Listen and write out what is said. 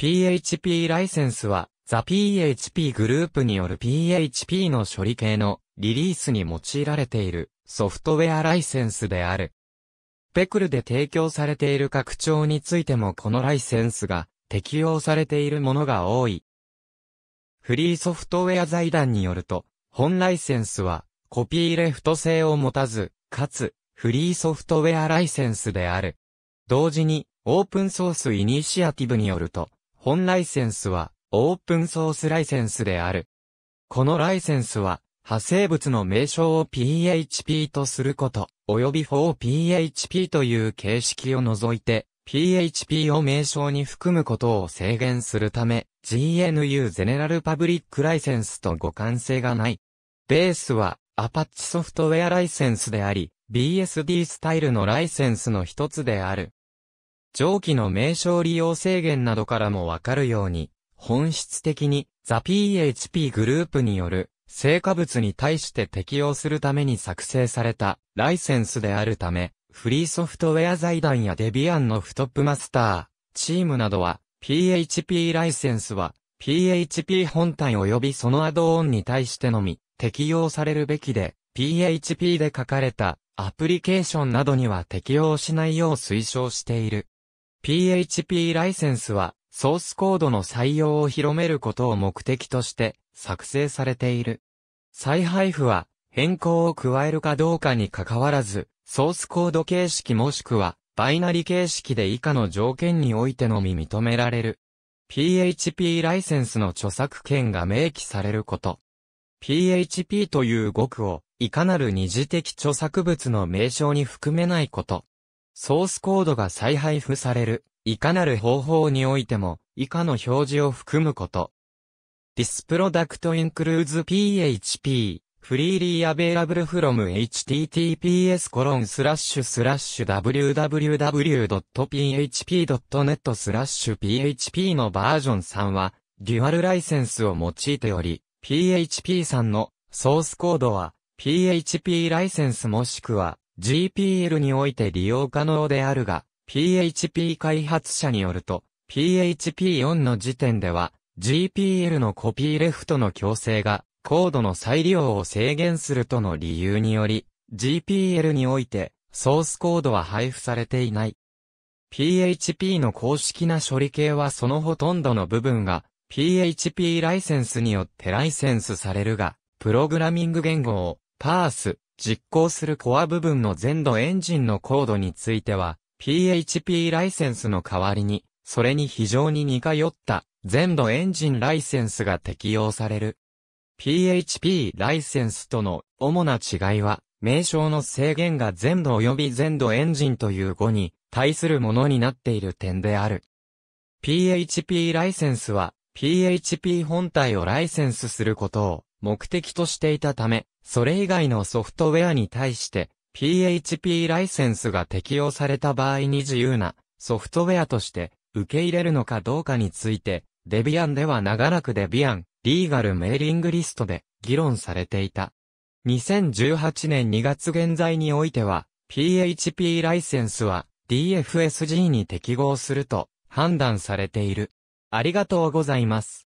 PHP ライセンスは、ザ PHP グループによる PHP の処理系のリリースに用いられているソフトウェアライセンスである。ペクルで提供されている拡張についてもこのライセンスが適用されているものが多い。フリーソフトウェア財団によると、本ライセンスはコピーレフト性を持たず、かつフリーソフトウェアライセンスである。同時にオープンソースイニシアティブによると、本ライセンスは、オープンソースライセンスである。このライセンスは、派生物の名称を PHP とすること、及び 4PHP という形式を除いて、PHP を名称に含むことを制限するため、GNU ゼネラルパブリックライセンスと互換性がない。ベースは、アパッチソフトウェアライセンスであり、BSD スタイルのライセンスの一つである。上記の名称利用制限などからもわかるように、本質的にザ PHP グループによる成果物に対して適用するために作成されたライセンスであるため、フリーソフトウェア財団やデビアンのフトップマスター、チームなどは、PHP ライセンスは、PHP 本体及びそのアドオンに対してのみ、適用されるべきで、PHP で書かれたアプリケーションなどには適用しないよう推奨している。PHP ライセンスは、ソースコードの採用を広めることを目的として作成されている。再配布は変更を加えるかどうかに関わらず、ソースコード形式もしくはバイナリ形式で以下の条件においてのみ認められる。PHP ライセンスの著作権が明記されること。PHP という語句をいかなる二次的著作物の名称に含めないこと。ソースコードが再配布される、いかなる方法においても、以下の表示を含むこと。This product includes PHP, freely available from https コロンスラッシュスラッシュ www.php.net php のバージョン3は、デュアルライセンスを用いており、PHP 3のソースコードは、PHP ライセンスもしくは GPL において利用可能であるが、PHP 開発者によると、PHP4 の時点では、GPL のコピーレフトの強制が、コードの再利用を制限するとの理由により、GPL において、ソースコードは配布されていない。PHP の公式な処理系はそのほとんどの部分が PHP ライセンスによってライセンスされるが、プログラミング言語をパース、実行するコア部分の全土エンジンのコードについては、PHP ライセンスの代わりに、それに非常に似通った全土エンジンライセンスが適用される。PHP ライセンスとの主な違いは、名称の制限が全土及び全土エンジンという語に対するものになっている点である。PHP ライセンスは PHP 本体をライセンスすることを目的としていたため、それ以外のソフトウェアに対して PHP ライセンスが適用された場合に自由なソフトウェアとして受け入れるのかどうかについてデビアンでは長らくデビアンリーガルメーリングリストで議論されていた。2018年2月現在においては PHP ライセンスは DFSG に適合すると判断されている。ありがとうございます。